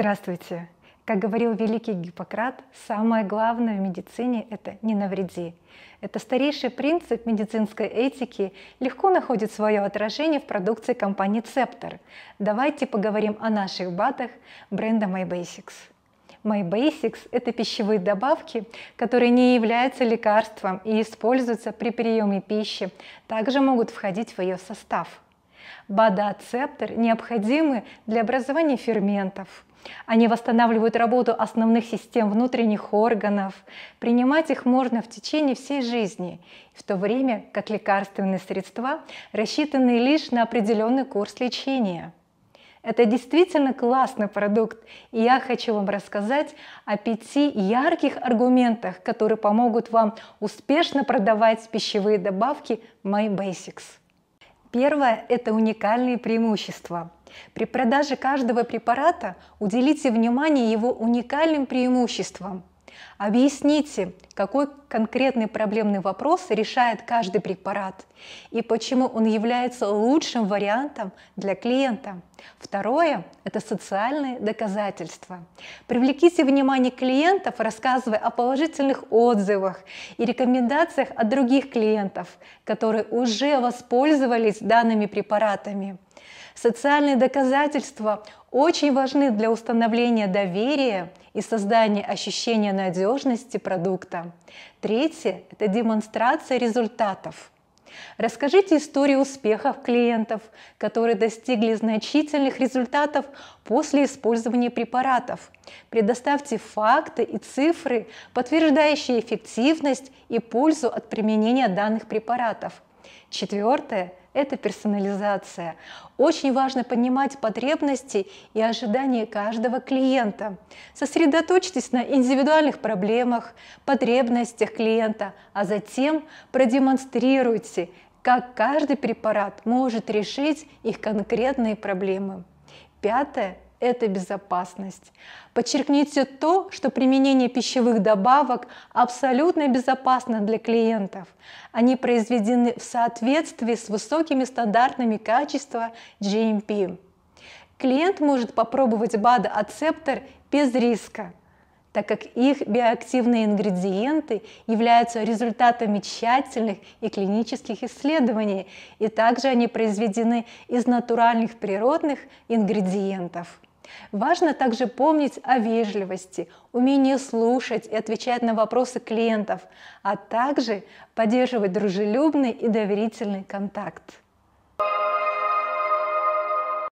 Здравствуйте! Как говорил великий Гиппократ, самое главное в медицине – это «не навреди». Это старейший принцип медицинской этики легко находит свое отражение в продукции компании «Цептор». Давайте поговорим о наших БАТах бренда «My Basics». My Basics это пищевые добавки, которые не являются лекарством и используются при приеме пищи, также могут входить в ее состав. БАДА-цептор необходимы для образования ферментов – они восстанавливают работу основных систем внутренних органов. Принимать их можно в течение всей жизни, в то время как лекарственные средства рассчитаны лишь на определенный курс лечения. Это действительно классный продукт, и я хочу вам рассказать о пяти ярких аргументах, которые помогут вам успешно продавать пищевые добавки My Basics. Первое – это уникальные преимущества – при продаже каждого препарата уделите внимание его уникальным преимуществам. Объясните, какой конкретный проблемный вопрос решает каждый препарат и почему он является лучшим вариантом для клиента. Второе – это социальные доказательства. Привлеките внимание клиентов, рассказывая о положительных отзывах и рекомендациях от других клиентов, которые уже воспользовались данными препаратами. Социальные доказательства очень важны для установления доверия и создания ощущения надежности продукта. Третье – это демонстрация результатов. Расскажите истории успехов клиентов, которые достигли значительных результатов после использования препаратов. Предоставьте факты и цифры, подтверждающие эффективность и пользу от применения данных препаратов – Четвертое – это персонализация. Очень важно понимать потребности и ожидания каждого клиента. Сосредоточьтесь на индивидуальных проблемах, потребностях клиента, а затем продемонстрируйте, как каждый препарат может решить их конкретные проблемы. Пятое – это безопасность. Подчеркните то, что применение пищевых добавок абсолютно безопасно для клиентов. Они произведены в соответствии с высокими стандартами качества GMP. Клиент может попробовать БАДА-ацептор без риска, так как их биоактивные ингредиенты являются результатами тщательных и клинических исследований, и также они произведены из натуральных природных ингредиентов. Важно также помнить о вежливости, умении слушать и отвечать на вопросы клиентов, а также поддерживать дружелюбный и доверительный контакт.